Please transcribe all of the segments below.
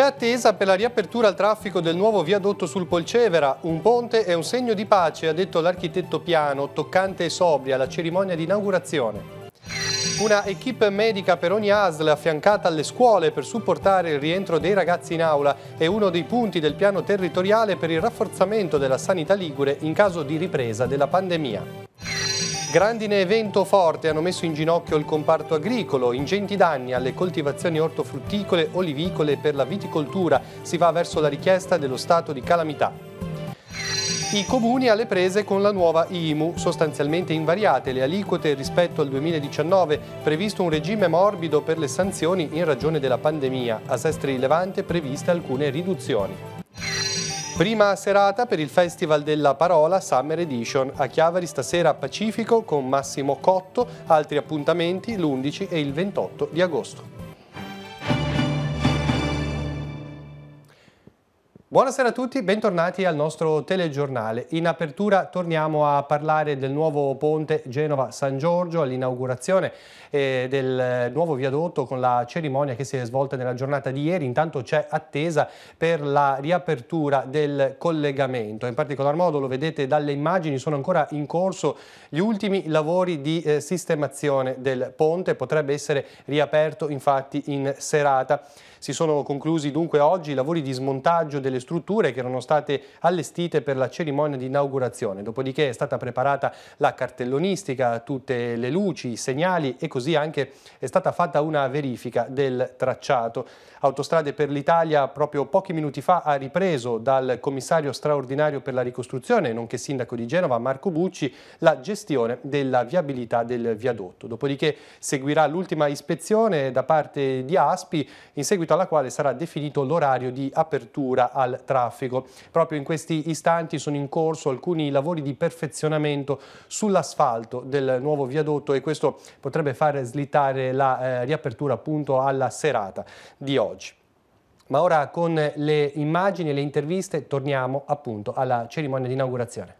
C'è attesa per la riapertura al traffico del nuovo viadotto sul Polcevera. Un ponte è un segno di pace, ha detto l'architetto Piano, toccante e sobria alla cerimonia di inaugurazione. Una equip medica per ogni ASL affiancata alle scuole per supportare il rientro dei ragazzi in aula è uno dei punti del piano territoriale per il rafforzamento della sanità ligure in caso di ripresa della pandemia. Grandine e vento forte hanno messo in ginocchio il comparto agricolo, ingenti danni alle coltivazioni ortofrutticole, olivicole e per la viticoltura. Si va verso la richiesta dello stato di calamità. I comuni alle prese con la nuova IMU, sostanzialmente invariate le aliquote rispetto al 2019, previsto un regime morbido per le sanzioni in ragione della pandemia, a Sestri rilevante previste alcune riduzioni. Prima serata per il Festival della Parola Summer Edition a Chiavari stasera a Pacifico con Massimo Cotto, altri appuntamenti l'11 e il 28 di agosto. Buonasera a tutti, bentornati al nostro telegiornale. In apertura torniamo a parlare del nuovo ponte Genova-San Giorgio all'inaugurazione eh, del nuovo viadotto con la cerimonia che si è svolta nella giornata di ieri. Intanto c'è attesa per la riapertura del collegamento. In particolar modo, lo vedete dalle immagini, sono ancora in corso gli ultimi lavori di eh, sistemazione del ponte. Potrebbe essere riaperto infatti in serata. Si sono conclusi dunque oggi i lavori di smontaggio delle strutture che erano state allestite per la cerimonia di inaugurazione. Dopodiché è stata preparata la cartellonistica, tutte le luci, i segnali e così così anche è stata fatta una verifica del tracciato. Autostrade per l'Italia proprio pochi minuti fa ha ripreso dal commissario straordinario per la ricostruzione, nonché sindaco di Genova, Marco Bucci, la gestione della viabilità del viadotto. Dopodiché seguirà l'ultima ispezione da parte di Aspi, in seguito alla quale sarà definito l'orario di apertura al traffico. Proprio in questi istanti sono in corso alcuni lavori di perfezionamento sull'asfalto del nuovo viadotto e questo potrebbe far slittare la eh, riapertura appunto alla serata di oggi oggi. Ma ora con le immagini e le interviste torniamo appunto alla cerimonia di inaugurazione.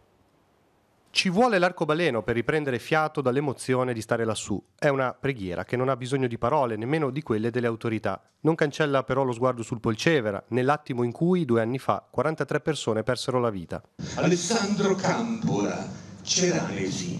Ci vuole l'arcobaleno per riprendere fiato dall'emozione di stare lassù. È una preghiera che non ha bisogno di parole, nemmeno di quelle delle autorità. Non cancella però lo sguardo sul Polcevera, nell'attimo in cui, due anni fa, 43 persone persero la vita. Alessandro Campora, Ceranesi,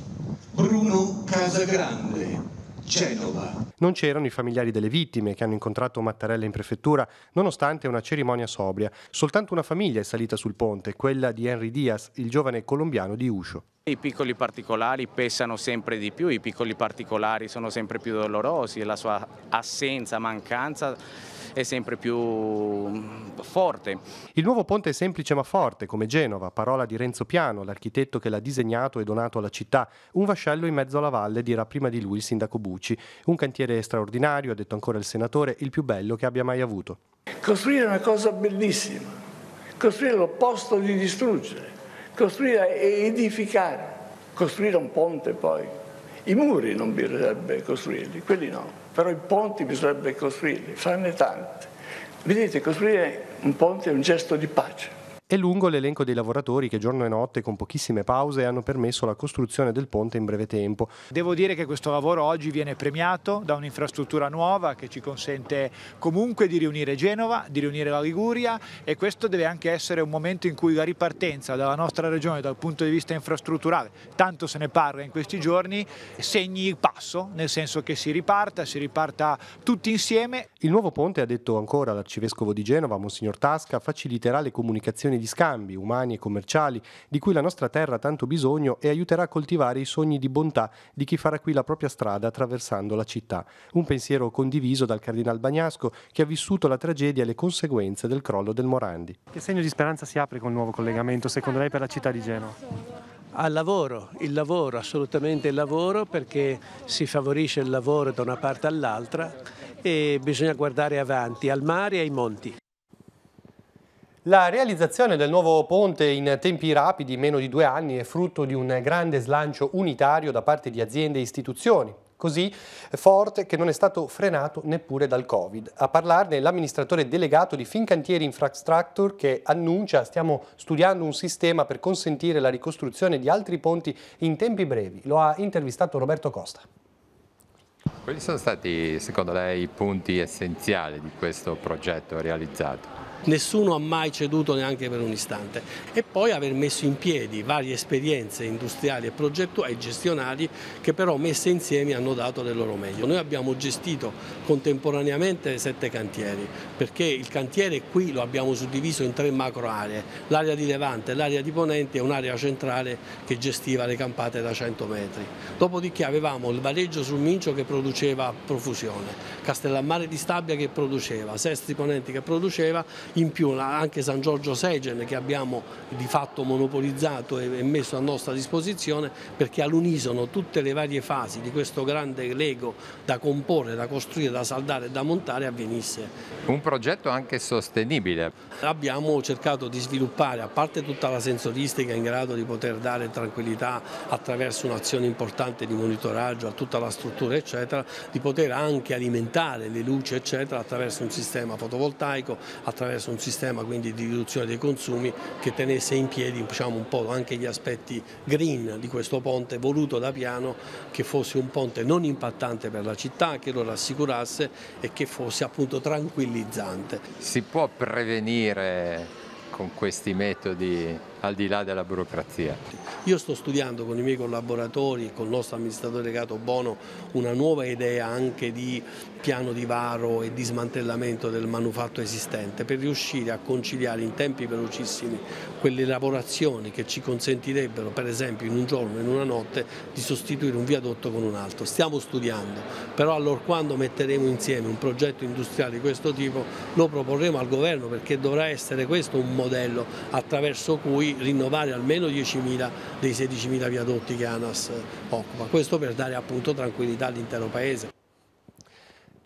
Bruno Casagrande, Genova. Non c'erano i familiari delle vittime che hanno incontrato Mattarella in prefettura, nonostante una cerimonia sobria. Soltanto una famiglia è salita sul ponte, quella di Henry Diaz, il giovane colombiano di Uscio. I piccoli particolari pesano sempre di più, i piccoli particolari sono sempre più dolorosi, e la sua assenza, mancanza è sempre più mm, forte. Il nuovo ponte è semplice ma forte, come Genova, parola di Renzo Piano, l'architetto che l'ha disegnato e donato alla città. Un vascello in mezzo alla valle, dirà prima di lui il sindaco Bucci. Un cantiere straordinario, ha detto ancora il senatore, il più bello che abbia mai avuto. Costruire è una cosa bellissima, costruire l'opposto di distruggere, costruire è edificare, costruire un ponte poi. I muri non bisognerebbe costruirli, quelli no però i ponti bisognerebbe costruirli, farne tanti. Vedete, costruire un ponte è un gesto di pace. È lungo l'elenco dei lavoratori che giorno e notte, con pochissime pause, hanno permesso la costruzione del ponte in breve tempo. Devo dire che questo lavoro oggi viene premiato da un'infrastruttura nuova che ci consente comunque di riunire Genova, di riunire la Liguria e questo deve anche essere un momento in cui la ripartenza dalla nostra regione dal punto di vista infrastrutturale, tanto se ne parla in questi giorni, segni il passo, nel senso che si riparta, si riparta tutti insieme. Il nuovo ponte, ha detto ancora l'arcivescovo di Genova, Monsignor Tasca, faciliterà le comunicazioni di scambi umani e commerciali di cui la nostra terra ha tanto bisogno e aiuterà a coltivare i sogni di bontà di chi farà qui la propria strada attraversando la città. Un pensiero condiviso dal Cardinal Bagnasco che ha vissuto la tragedia e le conseguenze del crollo del Morandi. Che segno di speranza si apre con il nuovo collegamento secondo lei per la città di Genova? al lavoro, il lavoro, assolutamente il lavoro perché si favorisce il lavoro da una parte all'altra e bisogna guardare avanti, al mare e ai monti. La realizzazione del nuovo ponte in tempi rapidi, meno di due anni, è frutto di un grande slancio unitario da parte di aziende e istituzioni, così forte che non è stato frenato neppure dal Covid. A parlarne l'amministratore delegato di Fincantieri Infrastructure che annuncia stiamo studiando un sistema per consentire la ricostruzione di altri ponti in tempi brevi. Lo ha intervistato Roberto Costa. Quali sono stati secondo lei i punti essenziali di questo progetto realizzato? nessuno ha mai ceduto neanche per un istante e poi aver messo in piedi varie esperienze industriali e progettuali e gestionali che però messe insieme hanno dato del loro meglio. Noi abbiamo gestito contemporaneamente sette cantieri perché il cantiere qui lo abbiamo suddiviso in tre macro aree, l'area di Levante, l'area di Ponente e un'area centrale che gestiva le campate da 100 metri. Dopodiché avevamo il vareggio sul Mincio che produceva profusione, Castellammare di Stabia che produceva, Sestri Ponenti che produceva in più anche San Giorgio Segen che abbiamo di fatto monopolizzato e messo a nostra disposizione perché all'unisono tutte le varie fasi di questo grande lego da comporre, da costruire, da saldare e da montare avvenisse. Un progetto anche sostenibile. Abbiamo cercato di sviluppare, a parte tutta la sensoristica in grado di poter dare tranquillità attraverso un'azione importante di monitoraggio a tutta la struttura eccetera, di poter anche alimentare le luci eccetera attraverso un sistema fotovoltaico, attraverso attraverso un sistema quindi di riduzione dei consumi che tenesse in piedi diciamo, un po' anche gli aspetti green di questo ponte voluto da Piano che fosse un ponte non impattante per la città, che lo rassicurasse e che fosse appunto tranquillizzante. Si può prevenire con questi metodi al di là della burocrazia. Io sto studiando con i miei collaboratori e con il nostro amministratore legato Bono una nuova idea anche di piano di varo e di smantellamento del manufatto esistente per riuscire a conciliare in tempi velocissimi quelle lavorazioni che ci consentirebbero per esempio in un giorno, in una notte di sostituire un viadotto con un altro. Stiamo studiando, però allora quando metteremo insieme un progetto industriale di questo tipo lo proporremo al governo perché dovrà essere questo un modello attraverso cui rinnovare almeno 10.000 dei 16.000 viadotti che ANAS occupa, questo per dare appunto tranquillità all'intero Paese.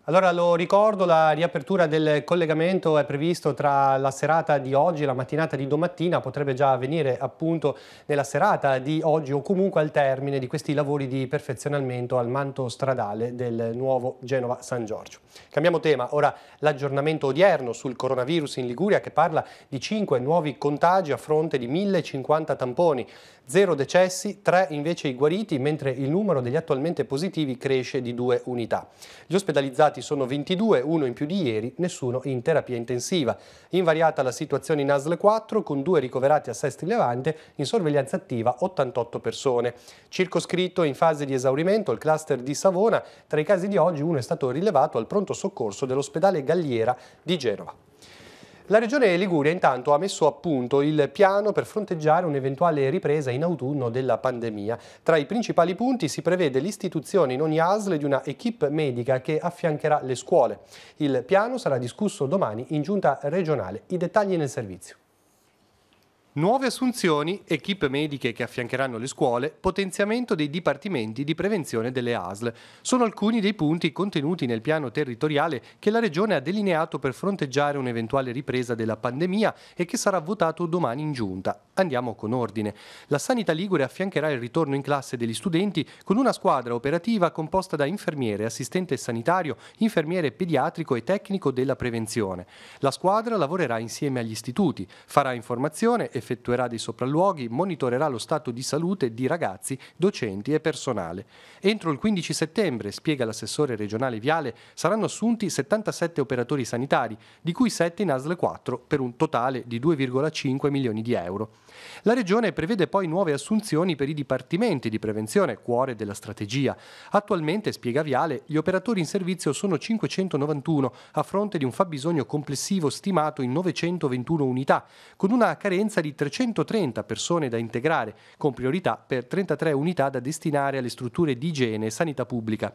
Allora lo ricordo, la riapertura del collegamento è previsto tra la serata di oggi e la mattinata di domattina, potrebbe già avvenire appunto nella serata di oggi o comunque al termine di questi lavori di perfezionamento al manto stradale del nuovo Genova San Giorgio. Cambiamo tema, ora l'aggiornamento odierno sul coronavirus in Liguria che parla di 5 nuovi contagi a fronte di 1050 tamponi, 0 decessi, 3 invece i guariti, mentre il numero degli attualmente positivi cresce di 2 unità. Gli ospedalizzati risultati sono 22, uno in più di ieri, nessuno in terapia intensiva. Invariata la situazione in ASL 4 con due ricoverati a Sesti Levante, in sorveglianza attiva 88 persone. Circoscritto in fase di esaurimento il cluster di Savona, tra i casi di oggi uno è stato rilevato al pronto soccorso dell'ospedale Galliera di Genova. La regione Liguria intanto ha messo a punto il piano per fronteggiare un'eventuale ripresa in autunno della pandemia. Tra i principali punti si prevede l'istituzione in ogni ASL di una equip medica che affiancherà le scuole. Il piano sarà discusso domani in giunta regionale. I dettagli nel servizio. Nuove assunzioni, equip mediche che affiancheranno le scuole, potenziamento dei dipartimenti di prevenzione delle ASL. Sono alcuni dei punti contenuti nel piano territoriale che la Regione ha delineato per fronteggiare un'eventuale ripresa della pandemia e che sarà votato domani in giunta. Andiamo con ordine. La Sanità Ligure affiancherà il ritorno in classe degli studenti con una squadra operativa composta da infermiere, assistente sanitario, infermiere pediatrico e tecnico della prevenzione. La squadra lavorerà insieme agli istituti, farà informazione e effettuerà dei sopralluoghi, monitorerà lo stato di salute di ragazzi, docenti e personale. Entro il 15 settembre, spiega l'assessore regionale Viale, saranno assunti 77 operatori sanitari, di cui 7 in ASL 4, per un totale di 2,5 milioni di euro. La Regione prevede poi nuove assunzioni per i dipartimenti di prevenzione, cuore della strategia. Attualmente, spiega Viale, gli operatori in servizio sono 591 a fronte di un fabbisogno complessivo stimato in 921 unità, con una carenza di 330 persone da integrare, con priorità per 33 unità da destinare alle strutture di igiene e sanità pubblica.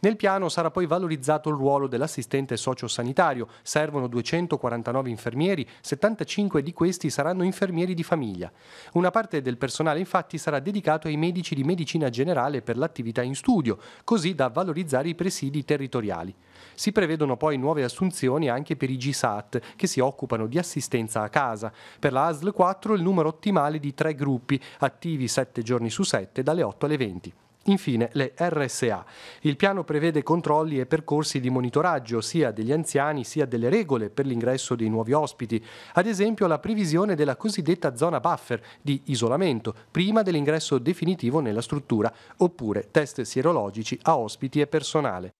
Nel piano sarà poi valorizzato il ruolo dell'assistente sociosanitario. Servono 249 infermieri, 75 di questi saranno infermieri di famiglia. Una parte del personale infatti sarà dedicato ai medici di medicina generale per l'attività in studio, così da valorizzare i presidi territoriali. Si prevedono poi nuove assunzioni anche per i GSAT, che si occupano di assistenza a casa. Per la ASL 4 il numero ottimale di tre gruppi, attivi 7 giorni su 7 dalle 8 alle 20. Infine le RSA. Il piano prevede controlli e percorsi di monitoraggio sia degli anziani sia delle regole per l'ingresso dei nuovi ospiti, ad esempio la previsione della cosiddetta zona buffer di isolamento prima dell'ingresso definitivo nella struttura, oppure test sierologici a ospiti e personale.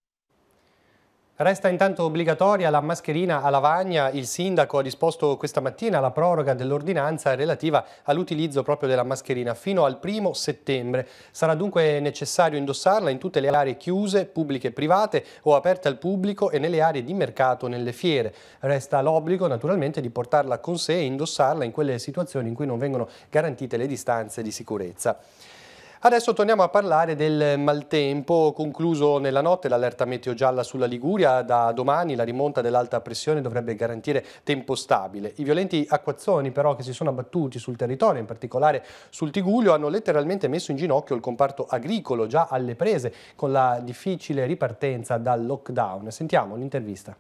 Resta intanto obbligatoria la mascherina a lavagna. Il sindaco ha disposto questa mattina la proroga dell'ordinanza relativa all'utilizzo proprio della mascherina fino al primo settembre. Sarà dunque necessario indossarla in tutte le aree chiuse, pubbliche e private o aperte al pubblico e nelle aree di mercato nelle fiere. Resta l'obbligo naturalmente di portarla con sé e indossarla in quelle situazioni in cui non vengono garantite le distanze di sicurezza. Adesso torniamo a parlare del maltempo, concluso nella notte l'allerta meteo gialla sulla Liguria, da domani la rimonta dell'alta pressione dovrebbe garantire tempo stabile. I violenti acquazzoni però che si sono abbattuti sul territorio, in particolare sul Tiguglio, hanno letteralmente messo in ginocchio il comparto agricolo già alle prese con la difficile ripartenza dal lockdown. Sentiamo l'intervista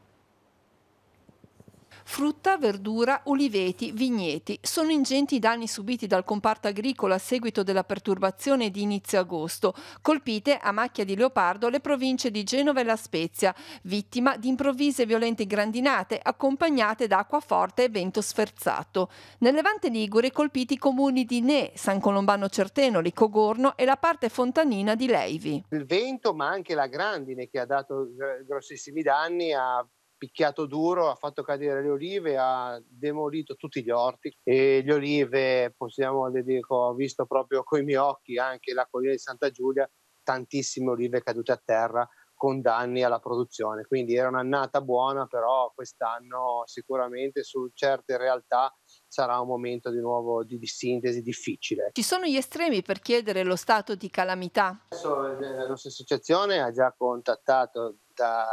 frutta, verdura, oliveti, vigneti. Sono ingenti i danni subiti dal comparto agricolo a seguito della perturbazione di inizio agosto, colpite a macchia di leopardo le province di Genova e La Spezia, vittima di improvvise violente grandinate accompagnate da acqua forte e vento sferzato. Nel Levante Ligure colpiti i comuni di Ne, San Colombano Certeno, Licogorno e la parte fontanina di Leivi. Il vento ma anche la grandine che ha dato grossissimi danni a picchiato duro, ha fatto cadere le olive, ha demolito tutti gli orti e le olive, possiamo dire, ho visto proprio con i miei occhi anche la collina di Santa Giulia, tantissime olive cadute a terra con danni alla produzione. Quindi era un'annata buona, però quest'anno sicuramente su certe realtà sarà un momento di nuovo di, di sintesi difficile. Ci sono gli estremi per chiedere lo stato di calamità? Adesso eh, la nostra associazione ha già contattato riguarda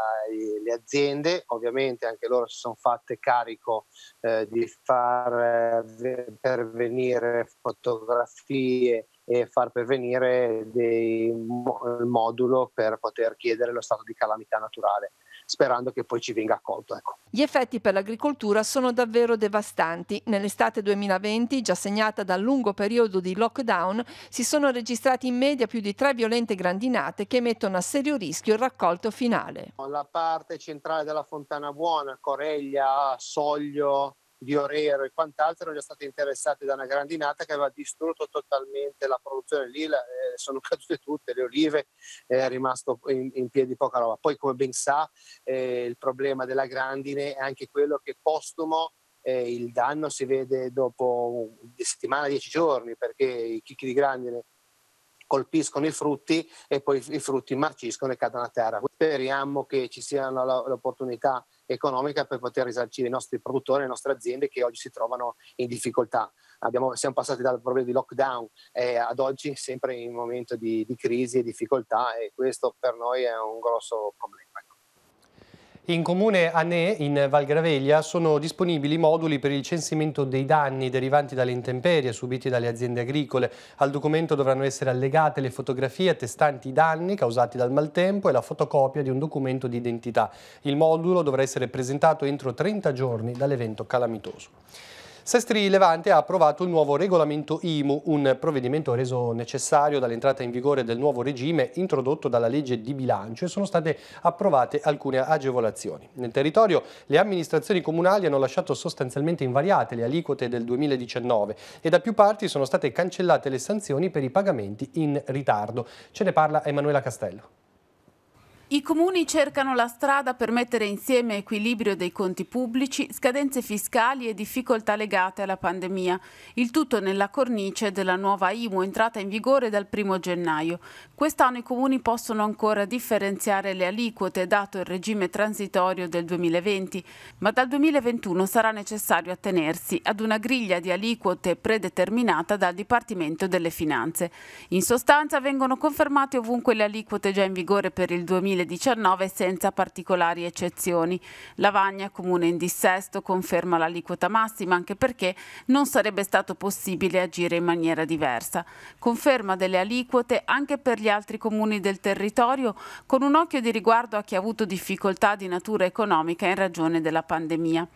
le aziende, ovviamente anche loro si sono fatte carico eh, di far eh, pervenire fotografie e far pervenire dei, il modulo per poter chiedere lo stato di calamità naturale sperando che poi ci venga accolto. Ecco. Gli effetti per l'agricoltura sono davvero devastanti. Nell'estate 2020, già segnata dal lungo periodo di lockdown, si sono registrati in media più di tre violente grandinate che mettono a serio rischio il raccolto finale. La parte centrale della Fontana Buona, Coreglia, Soglio, di Orero e quant'altro erano già state interessate da una grandinata che aveva distrutto totalmente la produzione lì, la, eh, sono cadute tutte le olive, eh, è rimasto in, in, piedi poca roba. Poi come ben sa eh, il problema della grandine è anche quello che postumo eh, il danno si vede dopo una settimana, dieci giorni, perché i chicchi di grandine colpiscono i frutti e poi i frutti marciscono e cadono a terra. Speriamo che ci sia l'opportunità economica per poter risarcire i nostri produttori, e le nostre aziende che oggi si trovano in difficoltà. Abbiamo, siamo passati dal problema di lockdown eh, ad oggi sempre in un momento di, di crisi e difficoltà e questo per noi è un grosso problema. In comune Anè, in Valgraveglia, sono disponibili moduli per il censimento dei danni derivanti dalle intemperie subiti dalle aziende agricole. Al documento dovranno essere allegate le fotografie attestanti i danni causati dal maltempo e la fotocopia di un documento di identità. Il modulo dovrà essere presentato entro 30 giorni dall'evento calamitoso. Sestri Levante ha approvato il nuovo regolamento IMU, un provvedimento reso necessario dall'entrata in vigore del nuovo regime introdotto dalla legge di bilancio e sono state approvate alcune agevolazioni. Nel territorio le amministrazioni comunali hanno lasciato sostanzialmente invariate le aliquote del 2019 e da più parti sono state cancellate le sanzioni per i pagamenti in ritardo. Ce ne parla Emanuela Castello. I comuni cercano la strada per mettere insieme equilibrio dei conti pubblici, scadenze fiscali e difficoltà legate alla pandemia, il tutto nella cornice della nuova IMU entrata in vigore dal 1 gennaio. Quest'anno i comuni possono ancora differenziare le aliquote dato il regime transitorio del 2020, ma dal 2021 sarà necessario attenersi ad una griglia di aliquote predeterminata dal Dipartimento delle Finanze. In sostanza vengono confermate ovunque le aliquote già in vigore per il 2020 2019 senza particolari eccezioni. Lavagna, comune in dissesto, conferma l'aliquota massima anche perché non sarebbe stato possibile agire in maniera diversa. Conferma delle aliquote anche per gli altri comuni del territorio con un occhio di riguardo a chi ha avuto difficoltà di natura economica in ragione della pandemia.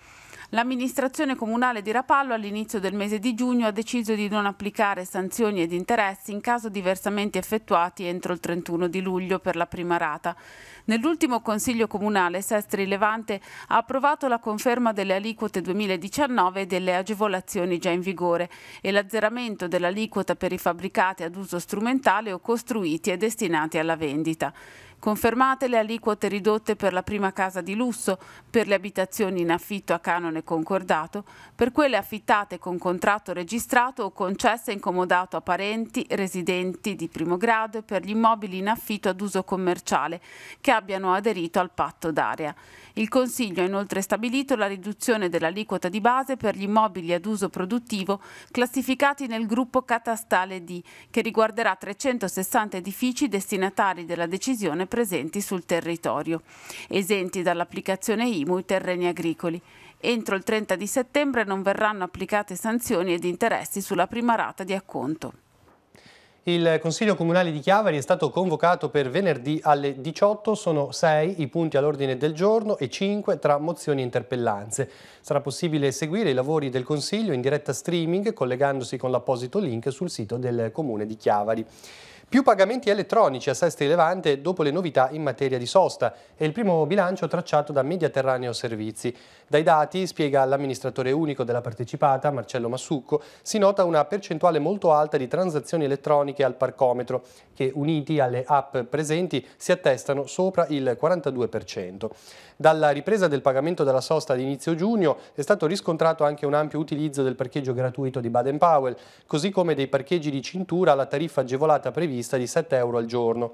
L'amministrazione comunale di Rapallo all'inizio del mese di giugno ha deciso di non applicare sanzioni ed interessi in caso di versamenti effettuati entro il 31 di luglio per la prima rata. Nell'ultimo Consiglio Comunale Sestri Levante ha approvato la conferma delle aliquote 2019 e delle agevolazioni già in vigore e l'azzeramento dell'aliquota per i fabbricati ad uso strumentale o costruiti e destinati alla vendita. Confermate le aliquote ridotte per la prima casa di lusso, per le abitazioni in affitto a canone concordato, per quelle affittate con contratto registrato o concesse in comodato a parenti residenti di primo grado e per gli immobili in affitto ad uso commerciale che abbiano aderito al patto d'area. Il Consiglio ha inoltre stabilito la riduzione dell'aliquota di base per gli immobili ad uso produttivo classificati nel gruppo catastale D, che riguarderà 360 edifici destinatari della decisione presenti sul territorio, esenti dall'applicazione IMU i terreni agricoli. Entro il 30 di settembre non verranno applicate sanzioni ed interessi sulla prima rata di acconto. Il Consiglio Comunale di Chiavari è stato convocato per venerdì alle 18, sono 6 i punti all'ordine del giorno e 5 tra mozioni e interpellanze. Sarà possibile seguire i lavori del Consiglio in diretta streaming collegandosi con l'apposito link sul sito del Comune di Chiavari. Più pagamenti elettronici a Sesti Levante dopo le novità in materia di sosta e il primo bilancio tracciato da Mediaterraneo Servizi. Dai dati, spiega l'amministratore unico della partecipata, Marcello Massucco, si nota una percentuale molto alta di transazioni elettroniche al parcometro che uniti alle app presenti si attestano sopra il 42%. Dalla ripresa del pagamento della sosta ad inizio giugno è stato riscontrato anche un ampio utilizzo del parcheggio gratuito di Baden Powell, così come dei parcheggi di cintura alla tariffa agevolata prevista vista di 7 euro al giorno.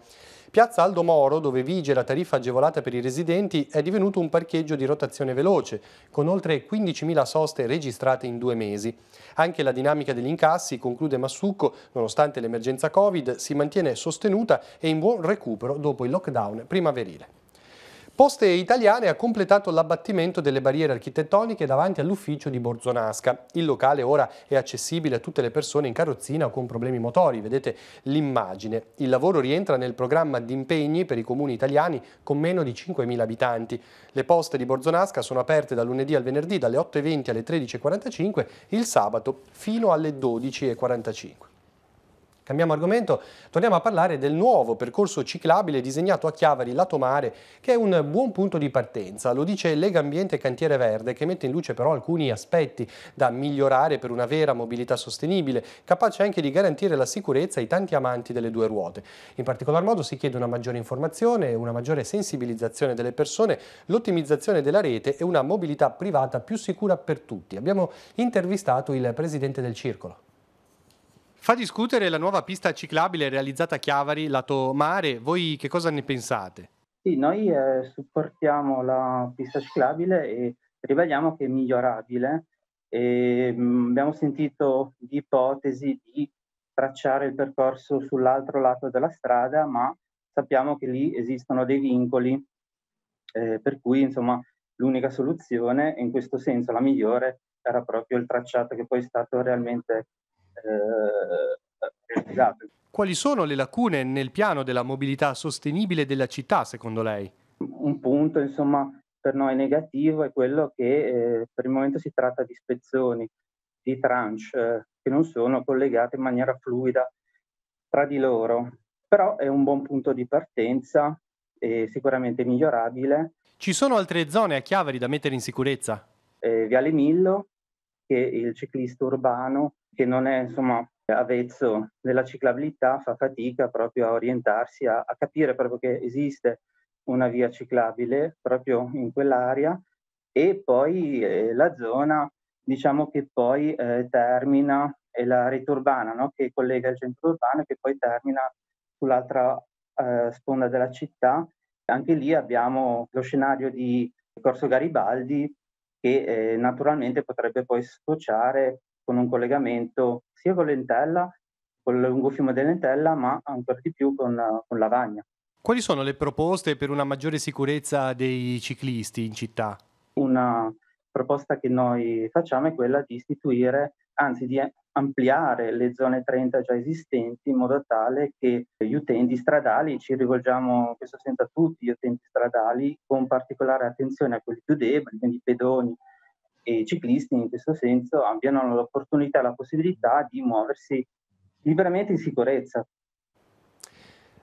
Piazza Aldo Moro, dove vige la tariffa agevolata per i residenti, è divenuto un parcheggio di rotazione veloce, con oltre 15.000 soste registrate in due mesi. Anche la dinamica degli incassi, conclude Massucco, nonostante l'emergenza Covid, si mantiene sostenuta e in buon recupero dopo il lockdown primaverile. Poste Italiane ha completato l'abbattimento delle barriere architettoniche davanti all'ufficio di Borzonasca. Il locale ora è accessibile a tutte le persone in carrozzina o con problemi motori, vedete l'immagine. Il lavoro rientra nel programma di impegni per i comuni italiani con meno di 5.000 abitanti. Le poste di Borzonasca sono aperte da lunedì al venerdì dalle 8.20 alle 13.45, il sabato fino alle 12.45. Cambiamo argomento, torniamo a parlare del nuovo percorso ciclabile disegnato a Chiavari lato mare, che è un buon punto di partenza. Lo dice Lega Ambiente Cantiere Verde, che mette in luce però alcuni aspetti da migliorare per una vera mobilità sostenibile, capace anche di garantire la sicurezza ai tanti amanti delle due ruote. In particolar modo si chiede una maggiore informazione, una maggiore sensibilizzazione delle persone, l'ottimizzazione della rete e una mobilità privata più sicura per tutti. Abbiamo intervistato il presidente del circolo. Fa discutere la nuova pista ciclabile realizzata a Chiavari, lato mare. Voi che cosa ne pensate? Sì, noi eh, supportiamo la pista ciclabile e ribadiamo che è migliorabile. E, mh, mm, abbiamo sentito di ipotesi di tracciare il percorso sull'altro lato della strada, ma sappiamo che lì esistono dei vincoli, eh, per cui insomma l'unica soluzione, in questo senso la migliore, era proprio il tracciato che poi è stato realmente esatto. Quali sono le lacune nel piano della mobilità sostenibile della città, secondo lei? Un punto, insomma, per noi negativo è quello che eh, per il momento si tratta di spezzoni, di tranche, eh, che non sono collegate in maniera fluida tra di loro. Però è un buon punto di partenza e sicuramente migliorabile. Ci sono altre zone a Chiavari da mettere in sicurezza? Eh, Viale Millo, che il ciclista urbano che non è insomma avvezzo della ciclabilità fa fatica proprio a orientarsi, a, a capire proprio che esiste una via ciclabile proprio in quell'area e poi eh, la zona diciamo che poi eh, termina è la rete urbana no? che collega il centro urbano e che poi termina sull'altra eh, sponda della città. Anche lì abbiamo lo scenario di Corso Garibaldi che eh, naturalmente potrebbe poi sfociare con un collegamento sia con lentella, con il lungo fiume dell'entella, ma ancora di più con, con Lavagna. Quali sono le proposte per una maggiore sicurezza dei ciclisti in città? Una proposta che noi facciamo è quella di istituire, anzi di ampliare le zone 30 già esistenti in modo tale che gli utenti stradali, ci rivolgiamo questo senso a tutti gli utenti stradali, con particolare attenzione a quelli più deboli, quindi pedoni, e i ciclisti in questo senso abbiano l'opportunità, e la possibilità di muoversi liberamente in sicurezza.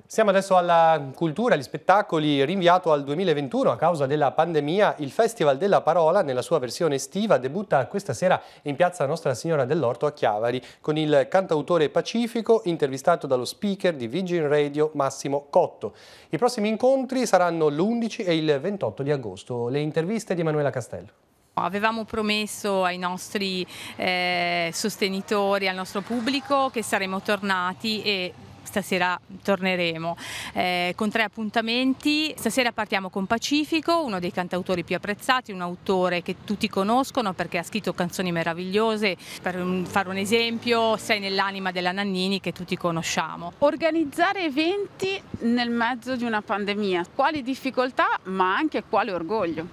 Siamo adesso alla cultura, agli spettacoli, rinviato al 2021 a causa della pandemia. Il Festival della Parola, nella sua versione estiva, debutta questa sera in piazza Nostra Signora dell'Orto a Chiavari con il cantautore Pacifico intervistato dallo speaker di Virgin Radio Massimo Cotto. I prossimi incontri saranno l'11 e il 28 di agosto. Le interviste di Emanuela Castello avevamo promesso ai nostri eh, sostenitori, al nostro pubblico che saremmo tornati e stasera torneremo eh, con tre appuntamenti. Stasera partiamo con Pacifico, uno dei cantautori più apprezzati, un autore che tutti conoscono perché ha scritto canzoni meravigliose, per un, fare un esempio, Sei nell'anima della Nannini che tutti conosciamo. Organizzare eventi nel mezzo di una pandemia, quali difficoltà ma anche quale orgoglio.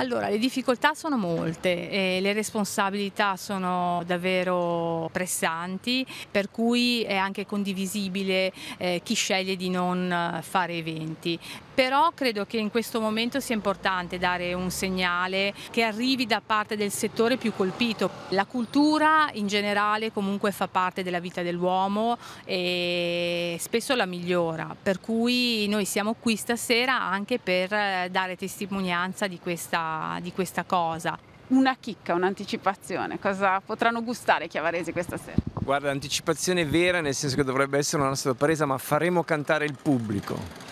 Allora, le difficoltà sono molte, eh, le responsabilità sono davvero pressanti, per cui è anche condivisibile eh, chi sceglie di non eh, fare eventi però credo che in questo momento sia importante dare un segnale che arrivi da parte del settore più colpito. La cultura in generale comunque fa parte della vita dell'uomo e spesso la migliora, per cui noi siamo qui stasera anche per eh, dare testimonianza di questa, di questa cosa. Una chicca, un'anticipazione, cosa potranno gustare i Chiavaresi questa sera? Guarda, anticipazione vera, nel senso che dovrebbe essere una sorpresa, ma faremo cantare il pubblico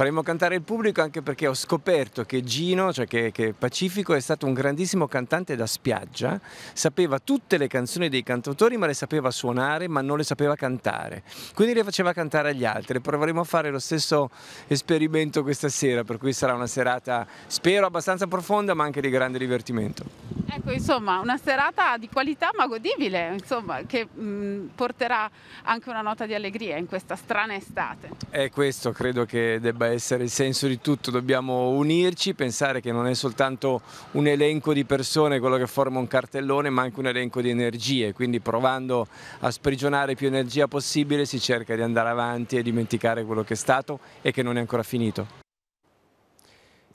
faremo cantare il pubblico anche perché ho scoperto che Gino, cioè che, che Pacifico, è stato un grandissimo cantante da spiaggia, sapeva tutte le canzoni dei cantautori ma le sapeva suonare ma non le sapeva cantare, quindi le faceva cantare agli altri. Proveremo a fare lo stesso esperimento questa sera, per cui sarà una serata spero abbastanza profonda ma anche di grande divertimento. Ecco, insomma, una serata di qualità ma godibile, insomma, che mh, porterà anche una nota di allegria in questa strana estate. È eh, questo credo che debba essere il senso di tutto, dobbiamo unirci, pensare che non è soltanto un elenco di persone quello che forma un cartellone, ma anche un elenco di energie, quindi provando a sprigionare più energia possibile si cerca di andare avanti e dimenticare quello che è stato e che non è ancora finito.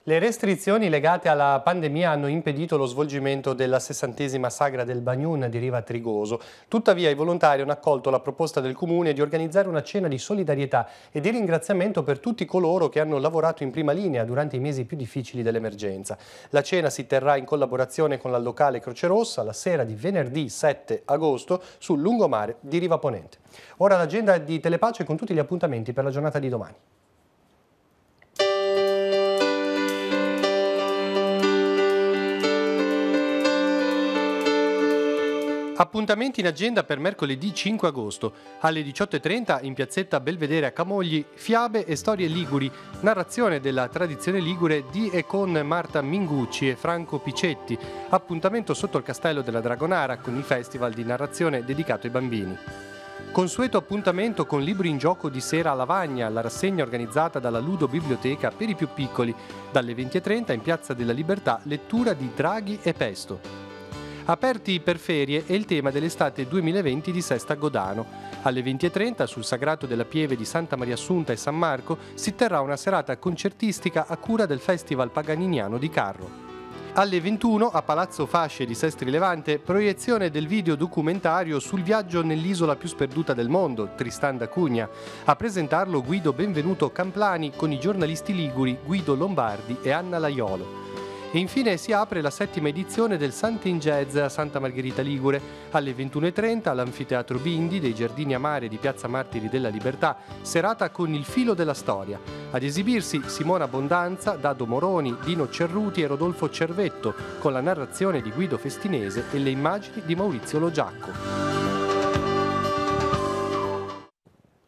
Le restrizioni legate alla pandemia hanno impedito lo svolgimento della sessantesima sagra del Bagnun di Riva Trigoso. Tuttavia i volontari hanno accolto la proposta del Comune di organizzare una cena di solidarietà e di ringraziamento per tutti coloro che hanno lavorato in prima linea durante i mesi più difficili dell'emergenza. La cena si terrà in collaborazione con la locale Croce Rossa la sera di venerdì 7 agosto sul lungomare di Riva Ponente. Ora l'agenda di Telepace con tutti gli appuntamenti per la giornata di domani. Appuntamenti in agenda per mercoledì 5 agosto. Alle 18.30 in piazzetta Belvedere a Camogli, fiabe e storie liguri, narrazione della tradizione ligure di e con Marta Mingucci e Franco Picetti. Appuntamento sotto il castello della Dragonara con il festival di narrazione dedicato ai bambini. Consueto appuntamento con Libri in Gioco di sera a Lavagna, la rassegna organizzata dalla Ludo Biblioteca per i più piccoli. Dalle 20.30 in Piazza della Libertà lettura di Draghi e Pesto aperti per ferie e il tema dell'estate 2020 di Sesta Godano. Alle 20.30 sul Sagrato della Pieve di Santa Maria Assunta e San Marco si terrà una serata concertistica a cura del Festival Paganiniano di Carro. Alle 21 a Palazzo Fasce di Sestri Levante, proiezione del video documentario sul viaggio nell'isola più sperduta del mondo, Tristan da Cugna. A presentarlo Guido Benvenuto Camplani con i giornalisti liguri Guido Lombardi e Anna Laiolo. E infine si apre la settima edizione del Santin Jazz a Santa Margherita Ligure. Alle 21.30 all'Anfiteatro Bindi dei Giardini Amare di Piazza Martiri della Libertà, serata con il filo della storia. Ad esibirsi Simona Abbondanza, Dado Moroni, Dino Cerruti e Rodolfo Cervetto, con la narrazione di Guido Festinese e le immagini di Maurizio Logiacco.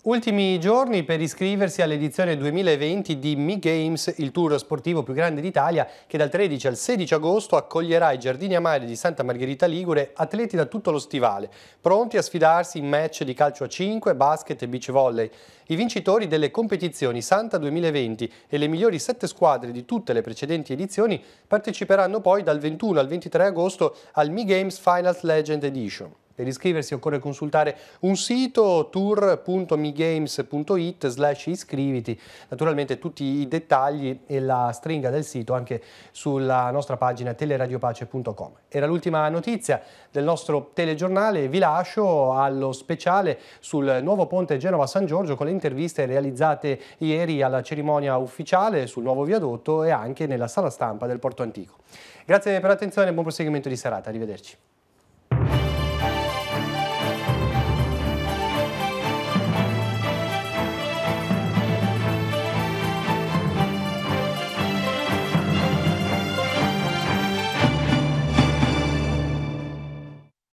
Ultimi giorni per iscriversi all'edizione 2020 di Mi Games, il tour sportivo più grande d'Italia, che dal 13 al 16 agosto accoglierà i giardini amari di Santa Margherita Ligure atleti da tutto lo stivale, pronti a sfidarsi in match di calcio a 5, basket e beach volley. I vincitori delle competizioni Santa 2020 e le migliori sette squadre di tutte le precedenti edizioni parteciperanno poi dal 21 al 23 agosto al Mi Games Finals Legend Edition. Per iscriversi occorre consultare un sito tour.migames.it slash iscriviti, naturalmente tutti i dettagli e la stringa del sito anche sulla nostra pagina teleradiopace.com. Era l'ultima notizia del nostro telegiornale, vi lascio allo speciale sul nuovo ponte Genova-San Giorgio con le interviste realizzate ieri alla cerimonia ufficiale sul nuovo viadotto e anche nella sala stampa del Porto Antico. Grazie per l'attenzione e buon proseguimento di serata, arrivederci.